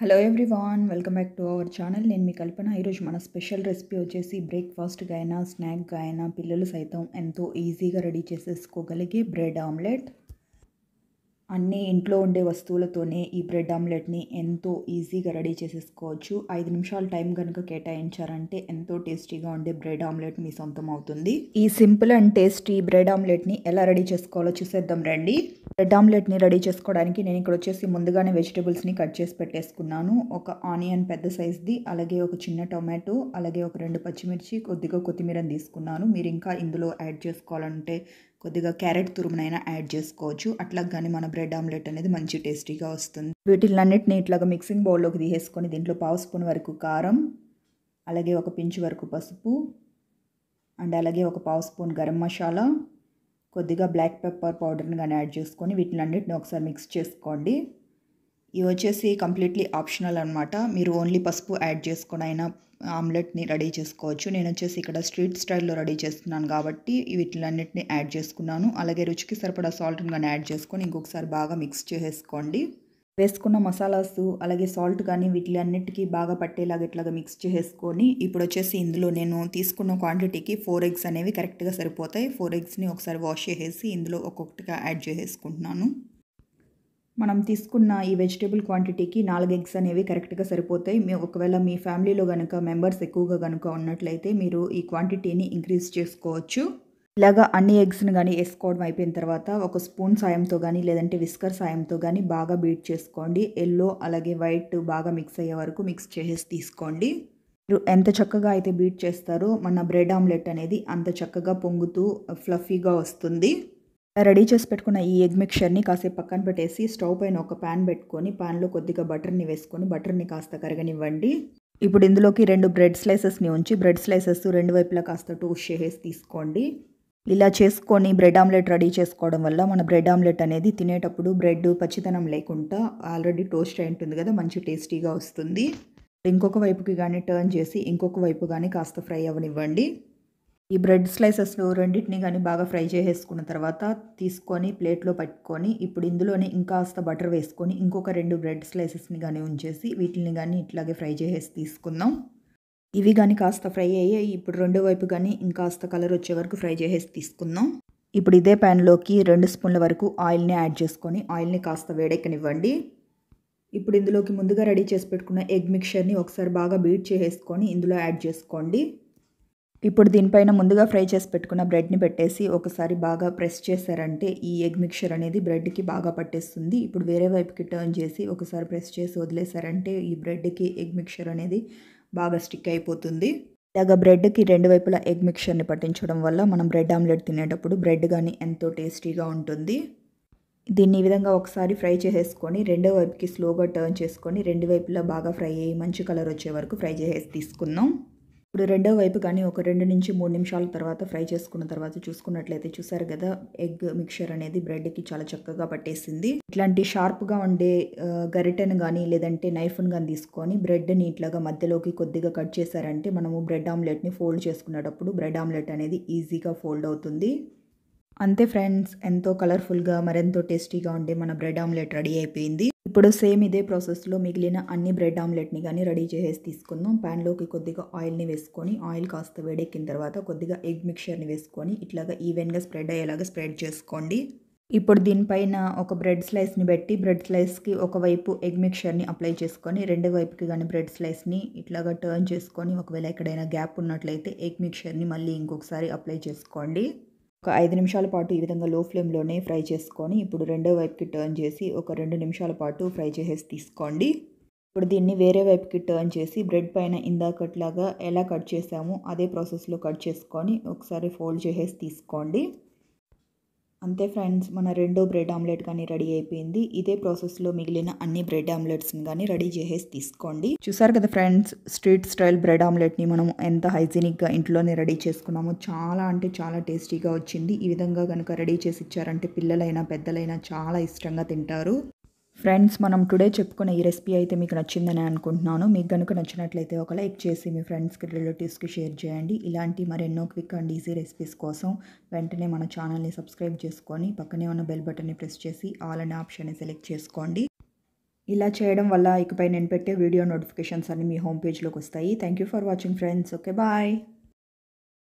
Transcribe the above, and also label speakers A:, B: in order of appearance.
A: hello everyone welcome back to our channel నేను మీ కల్పన ఈరోజు మన స్పెషల్ రెసిపీ వచ్చేసి బ్రేక్ఫాస్ట్గా అయినా స్నాక్గా అయినా పిల్లలు సైతం ఎంతో ఈజీగా రెడీ చేసేసుకోగలిగే బ్రెడ్ ఆమ్లెట్ అన్నీ ఇంట్లో ఉండే వస్తువులతోనే ఈ బ్రెడ్ ఆమ్లెట్ని ఎంతో ఈజీగా రెడీ చేసేసుకోవచ్చు ఐదు నిమిషాల టైం కనుక కేటాయించారంటే ఎంతో టేస్టీగా ఉండే బ్రెడ్ ఆమ్లెట్ మీ సొంతం అవుతుంది ఈ సింపుల్ అండ్ టేస్టీ బ్రెడ్ ఆమ్లెట్ని ఎలా రెడీ చేసుకోవాలో చూసేద్దాం రండి బ్రెడ్ ఆమ్లెట్ని రెడీ చేసుకోవడానికి నేను ఇక్కడ వచ్చేసి ముందుగానే వెజిటేబుల్స్ని కట్ చేసి పెట్టేసుకున్నాను ఒక ఆనియన్ పెద్ద సైజ్ది అలాగే ఒక చిన్న టొమాటో అలాగే ఒక రెండు పచ్చిమిర్చి కొద్దిగా కొత్తిమీరని తీసుకున్నాను మీరు ఇంకా ఇందులో యాడ్ చేసుకోవాలంటే కొద్దిగా క్యారెట్ తురుమునైనా యాడ్ చేసుకోవచ్చు అట్లా కానీ మన బ్రెడ్ ఆమ్లెట్ అనేది మంచి టేస్టీగా వస్తుంది అన్నింటినీ ఇట్లాగా మిక్సింగ్ బౌల్లోకి తీసేసుకొని దీంట్లో పావు స్పూన్ వరకు కారం అలాగే ఒక పించు వరకు పసుపు అండ్ అలాగే ఒక పావు స్పూన్ గరం మసాలా కొద్దిగా బ్లాక్ పెప్పర్ పౌడర్ని కానీ యాడ్ చేసుకొని అన్నింటిని ఒకసారి మిక్స్ చేసుకోండి ఇవి వచ్చేసి కంప్లీట్లీ ఆప్షనల్ అనమాట మీరు ఓన్లీ పసుపు యాడ్ చేసుకొని అయినా ఆమ్లెట్ని రెడీ చేసుకోవచ్చు నేను వచ్చేసి ఇక్కడ స్ట్రీట్ స్టైల్లో రెడీ చేస్తున్నాను కాబట్టి వీటిలన్నిటిని యాడ్ చేసుకున్నాను అలాగే రుచికి సరిపడా సాల్ట్ని కానీ యాడ్ చేసుకొని ఇంకొకసారి బాగా మిక్స్ చేసేసుకోండి వేసుకున్న మసాలాస్ అలాగే సాల్ట్ కానీ వీటిలన్నిటికీ బాగా పట్టేలాగా ఇట్లాగా మిక్స్ చేసుకొని ఇప్పుడు వచ్చేసి ఇందులో నేను తీసుకున్న క్వాంటిటీకి ఫోర్ ఎగ్స్ అనేవి కరెక్ట్గా సరిపోతాయి ఫోర్ ఎగ్స్ని ఒకసారి వాష్ చేసేసి ఇందులో ఒక్కొక్కటిగా యాడ్ చేసేసుకుంటున్నాను మనం తీసుకున్న ఈ వెజిటేబుల్ క్వాంటిటీకి నాలుగు ఎగ్స్ అనేవి కరెక్ట్గా సరిపోతాయి మీ ఒకవేళ మీ ఫ్యామిలీలో కనుక మెంబర్స్ ఎక్కువగా కనుక ఉన్నట్లయితే మీరు ఈ క్వాంటిటీని ఇంక్రీజ్ చేసుకోవచ్చు ఇలాగా అన్ని ఎగ్స్ని కానీ వేసుకోవడం అయిపోయిన తర్వాత ఒక స్పూన్ సాయంతో కానీ లేదంటే విస్కర్ సాయంతో కానీ బాగా బీట్ చేసుకోండి ఎల్లో అలాగే వైట్ బాగా మిక్స్ అయ్యే వరకు మిక్స్ చేసేసి తీసుకోండి మీరు ఎంత చక్కగా అయితే బీట్ చేస్తారో మన బ్రెడ్ ఆమ్లెట్ అనేది అంత చక్కగా పొంగుతూ ఫ్లఫీగా వస్తుంది రెడీ చేసి పెట్టుకున్న ఈ ఎగ్ మిక్చర్ని కాసేపు పక్కన పెట్టేసి స్టవ్ పైన ఒక ప్యాన్ పెట్టుకొని ప్యాన్లో కొద్దిగా బటర్ని వేసుకొని బటర్ని కాస్త కరగనివ్వండి ఇప్పుడు ఇందులోకి రెండు బ్రెడ్ స్లైసెస్ని ఉంచి బ్రెడ్ స్లైసెస్ రెండు వైపులా కాస్త టోస్ట్ చేసేసి తీసుకోండి ఇలా చేసుకొని బ్రెడ్ ఆమ్లెట్ రెడీ చేసుకోవడం వల్ల మన బ్రెడ్ ఆమ్లెట్ అనేది తినేటప్పుడు బ్రెడ్ పచ్చితనం లేకుండా ఆల్రెడీ టోస్ట్ అయి ఉంటుంది కదా మంచి టేస్టీగా వస్తుంది ఇంకొక వైపుకి కానీ టర్న్ చేసి ఇంకొక వైపు కానీ కాస్త ఫ్రై అవ్వనివ్వండి ఈ బ్రెడ్ స్లైసెస్ను రెండింటిని కానీ బాగా ఫ్రై చేసేసుకున్న తర్వాత తీసుకొని ప్లేట్లో పట్టుకొని ఇప్పుడు ఇందులోనే ఇంకాస్త బటర్ వేసుకొని ఇంకొక రెండు బ్రెడ్ స్లైసెస్ని కానీ ఉంచేసి వీటిని కానీ ఇట్లాగే ఫ్రై చేసేసి తీసుకుందాం ఇవి కానీ కాస్త ఫ్రై అయ్యాయి ఇప్పుడు రెండో వైపు కానీ ఇంకాస్త కలర్ వచ్చే వరకు ఫ్రై చేసేసి తీసుకుందాం ఇప్పుడు ఇదే ప్యాన్లోకి రెండు స్పూన్ల వరకు ఆయిల్ని యాడ్ చేసుకొని ఆయిల్ని కాస్త వేడెక్కనివ్వండి ఇప్పుడు ఇందులోకి ముందుగా రెడీ చేసి పెట్టుకున్న ఎగ్ మిక్చర్ని ఒకసారి బాగా బీట్ చేసేసుకొని ఇందులో యాడ్ చేసుకోండి ఇప్పుడు దీనిపైన ముందుగా ఫ్రై చేసి పెట్టుకున్న బ్రెడ్ని పెట్టేసి ఒకసారి బాగా ప్రెస్ చేశారంటే ఈ ఎగ్ మిక్చర్ అనేది బ్రెడ్కి బాగా పట్టేస్తుంది ఇప్పుడు వేరే వైపుకి టర్న్ చేసి ఒకసారి ప్రెస్ చేసి వదిలేశారంటే ఈ బ్రెడ్కి ఎగ్ మిక్చర్ అనేది బాగా స్టిక్ అయిపోతుంది ఇలాగ బ్రెడ్కి రెండు వైపులా ఎగ్ మిక్చర్ని పట్టించడం వల్ల మనం బ్రెడ్ ఆమ్లెట్ తినేటప్పుడు బ్రెడ్ కానీ ఎంతో టేస్టీగా ఉంటుంది దీన్ని ఈ విధంగా ఒకసారి ఫ్రై చేసేసుకొని రెండో వైపుకి స్లోగా టర్న్ చేసుకొని రెండు వైపులా బాగా ఫ్రై అయ్యి మంచి కలర్ వచ్చే వరకు ఫ్రై చేసేసి తీసుకుందాం ఇప్పుడు రెండో వైపు కానీ ఒక రెండు నుంచి మూడు నిమిషాల తర్వాత ఫ్రై చేసుకున్న తర్వాత చూసుకున్నట్లయితే చూసారు కదా ఎగ్ మిక్చర్ అనేది బ్రెడ్కి చాలా చక్కగా పట్టేసింది ఇట్లాంటి షార్ప్గా ఉండే గరిటెను కానీ లేదంటే నైఫ్ను కానీ తీసుకొని బ్రెడ్ని ఇట్లాగా మధ్యలోకి కొద్దిగా కట్ చేశారంటే మనము బ్రెడ్ ఆమ్లెట్ని ఫోల్డ్ చేసుకునేటప్పుడు బ్రెడ్ ఆమ్లెట్ అనేది ఈజీగా ఫోల్డ్ అవుతుంది అంతే ఫ్రెండ్స్ ఎంతో కలర్ఫుల్గా మరెంతో టేస్టీగా ఉండే మన బ్రెడ్ ఆమ్లెట్ రెడీ అయిపోయింది ఇప్పుడు సేమ్ ఇదే ప్రాసెస్లో మిగిలిన అన్ని బ్రెడ్ ఆమ్లెట్ని కానీ రెడీ చేసేసి తీసుకుందాం ప్యాన్లోకి కొద్దిగా ఆయిల్ని వేసుకొని ఆయిల్ కాస్త వేడెక్కిన తర్వాత కొద్దిగా ఎగ్ మిక్చర్ని వేసుకొని ఇట్లాగా ఈవెన్గా స్ప్రెడ్ అయ్యేలాగా స్ప్రెడ్ చేసుకోండి ఇప్పుడు దీనిపైన ఒక బ్రెడ్ స్లైస్ని పెట్టి బ్రెడ్ స్లైస్కి ఒకవైపు ఎగ్ మిక్చర్ని అప్లై చేసుకొని రెండు వైపుకి కానీ బ్రెడ్ స్లైస్ని ఇట్లాగా టర్న్ చేసుకొని ఒకవేళ ఎక్కడైనా గ్యాప్ ఉన్నట్లయితే ఎగ్ మిక్చర్ని మళ్ళీ ఇంకొకసారి అప్లై చేసుకోండి ఒక ఐదు నిమిషాల పాటు ఈ విధంగా లో ఫ్లేమ్లోనే ఫ్రై చేసుకొని ఇప్పుడు రెండో వైపుకి టర్న్ చేసి ఒక రెండు నిమిషాల పాటు ఫ్రై చేసేసి తీసుకోండి ఇప్పుడు దీన్ని వేరే వైపుకి టర్న్ చేసి బ్రెడ్ పైన ఇందాకట్లాగా ఎలా కట్ చేసామో అదే ప్రాసెస్లో కట్ చేసుకొని ఒకసారి ఫోల్డ్ చేసేసి తీసుకోండి అంతే ఫ్రెండ్స్ మన రెండో బ్రెడ్ ఆమ్లెట్ కానీ రెడీ అయిపోయింది ఇదే ప్రాసెస్లో మిగిలిన అన్ని బ్రెడ్ ఆమ్లెట్స్ని కానీ రెడీ చేసేసి తీసుకోండి చూసారు కదా ఫ్రెండ్స్ స్ట్రీట్ స్టైల్ బ్రెడ్ ఆమ్లెట్ని మనం ఎంత హైజీనిక్గా ఇంట్లోనే రెడీ చేసుకున్నామో చాలా అంటే చాలా టేస్టీగా వచ్చింది ఈ విధంగా కనుక రెడీ చేసి ఇచ్చారంటే పిల్లలైనా పెద్దలైనా చాలా ఇష్టంగా తింటారు ఫ్రెండ్స్ మనం టుడే చెప్పుకున్న ఈ రెసిపీ అయితే మీకు నచ్చిందని అనుకుంటున్నాను మీకు కనుక నచ్చినట్లయితే ఒక లైక్ చేసి మీ ఫ్రెండ్స్కి రిలేటివ్స్కి షేర్ చేయండి ఇలాంటి మరెన్నో క్విక్ అండ్ ఈజీ రెసిపీస్ కోసం వెంటనే మన ఛానల్ని సబ్స్క్రైబ్ చేసుకొని పక్కనే ఉన్న బెల్ బటన్ని ప్రెస్ చేసి ఆల్ అనే ఆప్షన్ని సెలెక్ట్ చేసుకోండి ఇలా చేయడం వల్ల ఇకపై నేను పెట్టే వీడియో నోటిఫికేషన్స్ అన్ని మీ హోమ్ పేజ్లోకి వస్తాయి thank you for watching friends okay bye